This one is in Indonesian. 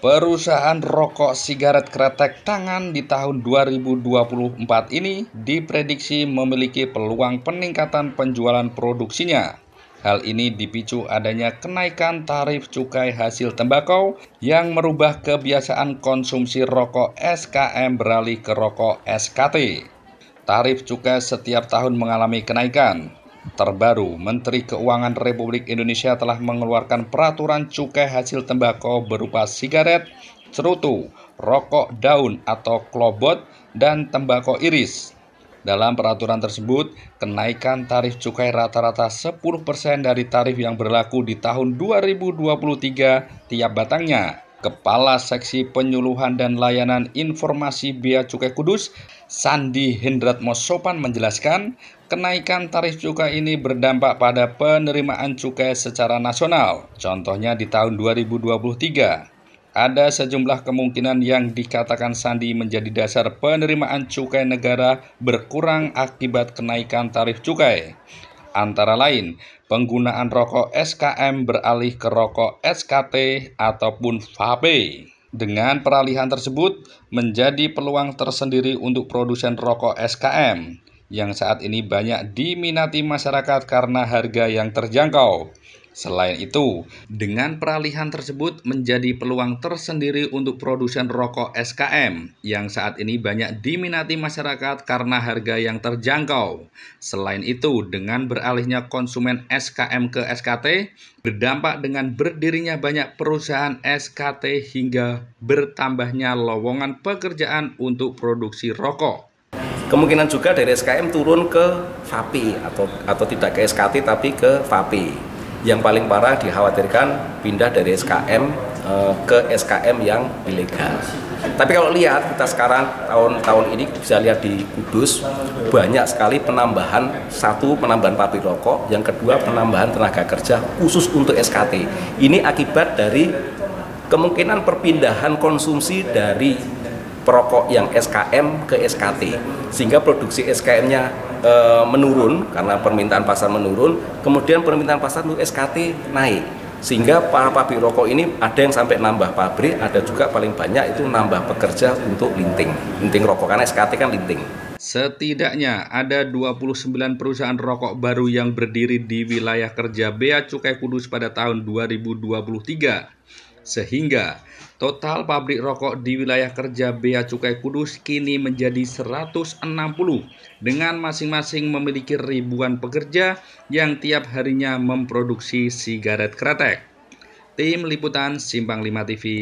Perusahaan rokok sigaret kretek tangan di tahun 2024 ini diprediksi memiliki peluang peningkatan penjualan produksinya. Hal ini dipicu adanya kenaikan tarif cukai hasil tembakau yang merubah kebiasaan konsumsi rokok SKM beralih ke rokok SKT. Tarif cukai setiap tahun mengalami kenaikan terbaru, Menteri Keuangan Republik Indonesia telah mengeluarkan peraturan cukai hasil tembakau berupa sigaret, cerutu, rokok daun atau klobot, dan tembakau iris. Dalam peraturan tersebut, kenaikan tarif cukai rata-rata 10% dari tarif yang berlaku di tahun 2023 tiap batangnya. Kepala Seksi Penyuluhan dan Layanan Informasi Bea Cukai Kudus, Sandi Hindratmo Sopan menjelaskan, kenaikan tarif cukai ini berdampak pada penerimaan cukai secara nasional, contohnya di tahun 2023. Ada sejumlah kemungkinan yang dikatakan Sandi menjadi dasar penerimaan cukai negara berkurang akibat kenaikan tarif cukai antara lain penggunaan rokok SKM beralih ke rokok SKT ataupun vape. Dengan peralihan tersebut menjadi peluang tersendiri untuk produsen rokok SKM yang saat ini banyak diminati masyarakat karena harga yang terjangkau. Selain itu, dengan peralihan tersebut menjadi peluang tersendiri untuk produsen rokok SKM yang saat ini banyak diminati masyarakat karena harga yang terjangkau. Selain itu, dengan beralihnya konsumen SKM ke SKT, berdampak dengan berdirinya banyak perusahaan SKT hingga bertambahnya lowongan pekerjaan untuk produksi rokok kemungkinan juga dari SKM turun ke FAPI atau atau tidak ke SKT tapi ke FAPI. Yang paling parah dikhawatirkan pindah dari SKM eh, ke SKM yang ilegal. Tapi kalau lihat kita sekarang tahun-tahun ini bisa lihat di Kudus banyak sekali penambahan satu penambahan pabrik rokok, yang kedua penambahan tenaga kerja khusus untuk SKT. Ini akibat dari kemungkinan perpindahan konsumsi dari perokok yang SKM ke SKT sehingga produksi SKM-nya e, menurun karena permintaan pasar menurun kemudian permintaan pasar untuk SKT naik sehingga para pabrik rokok ini ada yang sampai nambah pabrik ada juga paling banyak itu nambah pekerja untuk linting linting rokok karena SKT kan linting Setidaknya ada 29 perusahaan rokok baru yang berdiri di wilayah kerja Bea Cukai Kudus pada tahun 2023. Sehingga total pabrik rokok di wilayah kerja Bea Cukai Kudus kini menjadi 160 dengan masing-masing memiliki ribuan pekerja yang tiap harinya memproduksi sigaret kretek. Tim Liputan Simpang 5 TV